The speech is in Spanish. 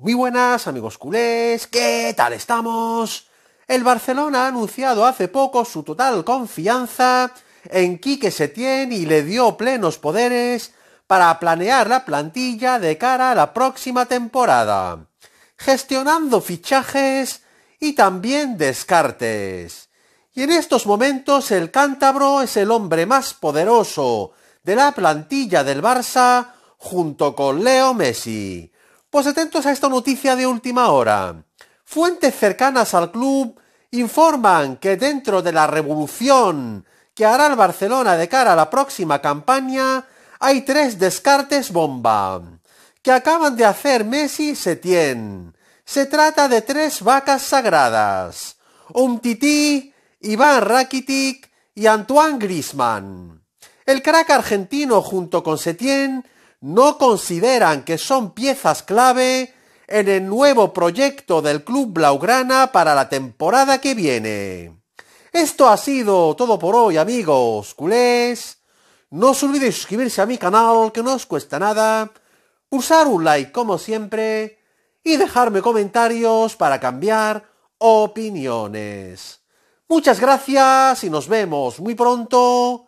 Muy buenas amigos culés, ¿qué tal estamos? El Barcelona ha anunciado hace poco su total confianza en Quique Setién y le dio plenos poderes para planear la plantilla de cara a la próxima temporada, gestionando fichajes y también descartes. Y en estos momentos el cántabro es el hombre más poderoso de la plantilla del Barça junto con Leo Messi pues atentos a esta noticia de última hora. Fuentes cercanas al club informan que dentro de la revolución que hará el Barcelona de cara a la próxima campaña, hay tres descartes bomba que acaban de hacer Messi y Setién. Se trata de tres vacas sagradas, Umtiti, Iván Rakitic y Antoine Grisman. El crack argentino junto con Setién no consideran que son piezas clave en el nuevo proyecto del Club Blaugrana para la temporada que viene. Esto ha sido todo por hoy, amigos culés. No os olvidéis suscribirse a mi canal, que no os cuesta nada, Usar un like como siempre y dejarme comentarios para cambiar opiniones. Muchas gracias y nos vemos muy pronto